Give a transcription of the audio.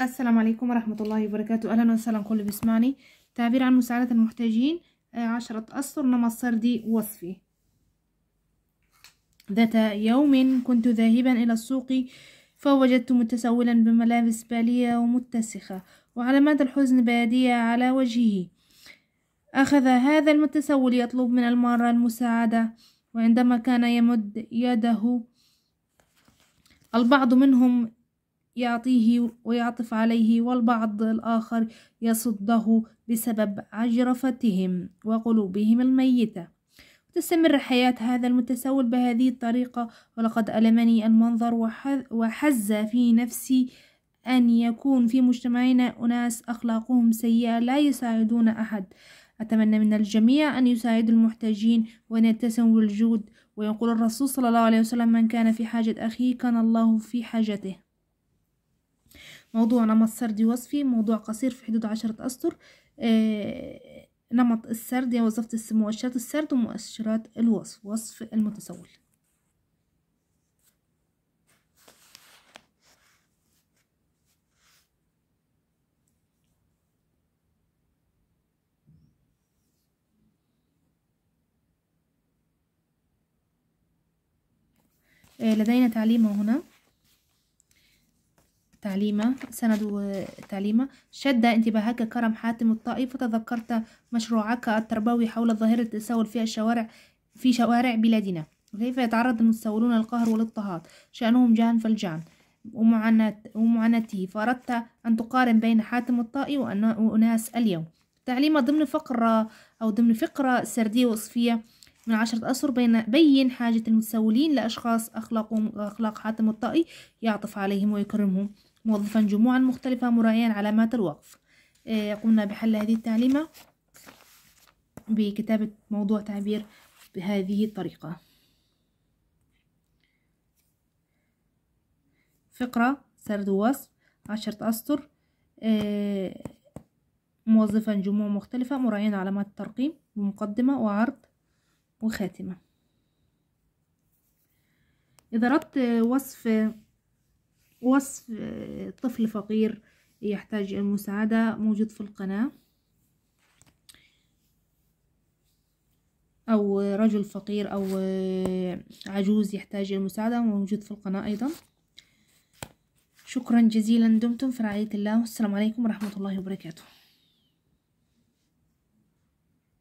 السلام عليكم ورحمة الله وبركاته أهلا وسهلا كل بيسمعني تعبير عن مساعدة المحتاجين آه، عشرة أسطر نمط سردي وصفي ذات يوم كنت ذاهبا إلى السوق فوجدت متسولا بملابس بالية ومتسخة وعلامات الحزن بادية على وجهه أخذ هذا المتسول يطلب من المارة المساعدة وعندما كان يمد يده البعض منهم يعطيه ويعطف عليه والبعض الآخر يصده بسبب عجرفتهم وقلوبهم الميتة تستمر حياة هذا المتسول بهذه الطريقة ولقد ألمني المنظر وحز في نفسي أن يكون في مجتمعنا أناس أخلاقهم سيئة لا يساعدون أحد أتمنى من الجميع أن يساعدوا المحتاجين وأن يتسموا الجود ويقول الرسول صلى الله عليه وسلم من كان في حاجة أخيه كان الله في حاجته موضوع نمط سردي وصفي موضوع قصير في حدود عشرة أسطر آه، نمط السرد يعني وظيفة مؤشرات السرد ومؤشرات الوصف وصف المتسول آه، لدينا تعليمه هنا تعليمة سند تعليمة شد انتباهك كرم حاتم الطائي فتذكرت مشروعك التربوي حول ظاهرة التسول في الشوارع في شوارع بلادنا كيف يتعرض المتسولون للقهر والاضطهاد شأنهم جان فالجان ومعاناة ومعاناته فأردت أن تقارن بين حاتم الطائي وأناس اليوم تعليمة ضمن فقرة أو ضمن فقرة سردية وصفية من عشرة أسر بين بين حاجة المتسولين لأشخاص أخلاقهم أخلاق حاتم الطائي يعطف عليهم ويكرمهم موظفا جموعا مختلفة مراعيا علامات الوقف آه، قمنا بحل هذه التعليمة بكتابة موضوع تعبير بهذه الطريقة فقرة سرد ووصف عشرة أسطر آه، موظفا جموع مختلفة مراعيا علامات الترقيم ومقدمة وعرض وخاتمة إذا ردت وصف وصف آه، طفل فقير يحتاج المساعدة موجود في القناة أو رجل فقير أو آه، عجوز يحتاج المساعدة موجود في القناة أيضا شكرا جزيلا دمتم في رعاية الله والسلام عليكم ورحمة الله وبركاته